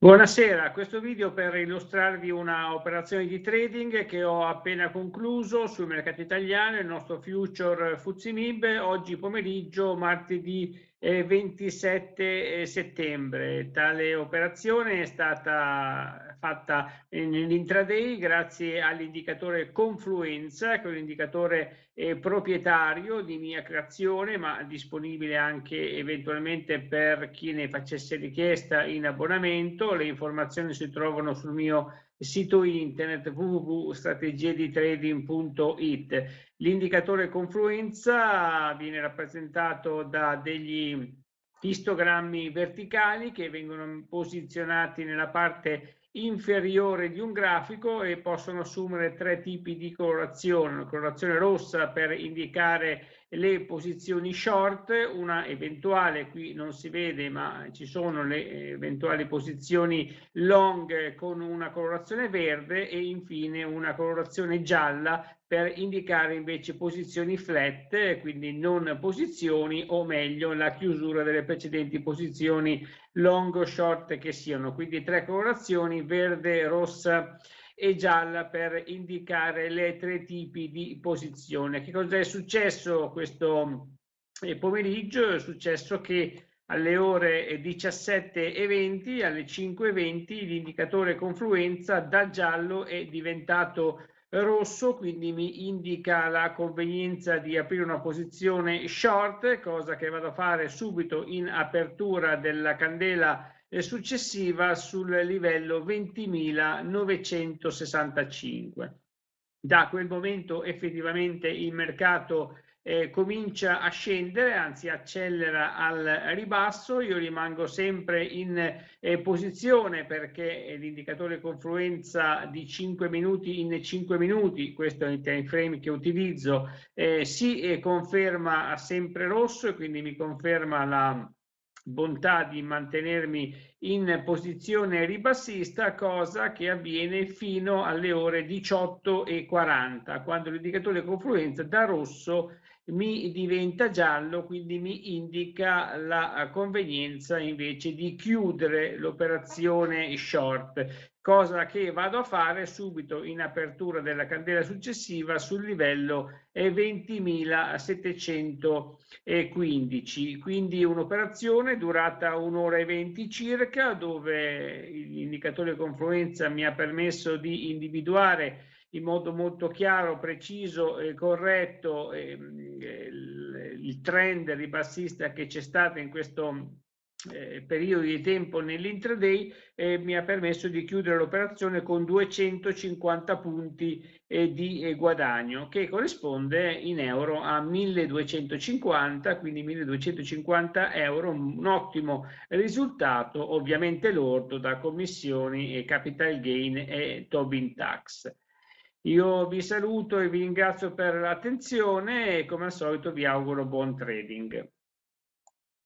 Buonasera, questo video per illustrarvi una operazione di trading che ho appena concluso sul mercato italiano, il nostro future Fuzimib, oggi pomeriggio, martedì 27 eh, eh, settembre. Tale operazione è stata fatta nell'intraday grazie all'indicatore confluenza che è un indicatore eh, proprietario di mia creazione ma disponibile anche eventualmente per chi ne facesse richiesta in abbonamento. Le informazioni si trovano sul mio sito internet www.strategieditrading.it. L'indicatore confluenza ah, viene rappresentato da degli istogrammi verticali che vengono posizionati nella parte inferiore di un grafico e possono assumere tre tipi di colorazione, una colorazione rossa per indicare le posizioni short, una eventuale, qui non si vede ma ci sono le eh, eventuali posizioni long con una colorazione verde e infine una colorazione gialla per indicare invece posizioni flat, quindi non posizioni o meglio la chiusura delle precedenti posizioni long o short che siano, quindi tre colorazioni verde, rossa e gialla per indicare le tre tipi di posizione. Che cosa è successo questo eh, pomeriggio? È successo che alle ore 17.20, alle 5.20, l'indicatore confluenza da giallo è diventato rosso, quindi mi indica la convenienza di aprire una posizione short, cosa che vado a fare subito in apertura della candela successiva sul livello 20.965. Da quel momento effettivamente il mercato eh, comincia a scendere, anzi accelera al ribasso, io rimango sempre in eh, posizione perché eh, l'indicatore confluenza di 5 minuti in 5 minuti, questo è il time frame che utilizzo, eh, si eh, conferma sempre rosso e quindi mi conferma la bontà di mantenermi in posizione ribassista, cosa che avviene fino alle ore 18.40, quando l'indicatore confluenza da rosso mi diventa giallo, quindi mi indica la convenienza invece di chiudere l'operazione short cosa che vado a fare subito in apertura della candela successiva sul livello 20.715. Quindi un'operazione durata un'ora e venti circa, dove l'indicatore confluenza mi ha permesso di individuare in modo molto chiaro, preciso e corretto ehm, il trend ribassista che c'è stato in questo eh, periodi di tempo nell'intraday eh, mi ha permesso di chiudere l'operazione con 250 punti eh, di eh, guadagno che corrisponde in euro a 1250 quindi 1250 euro un ottimo risultato ovviamente lordo da commissioni e eh, capital gain e Tobin tax io vi saluto e vi ringrazio per l'attenzione e come al solito vi auguro buon trading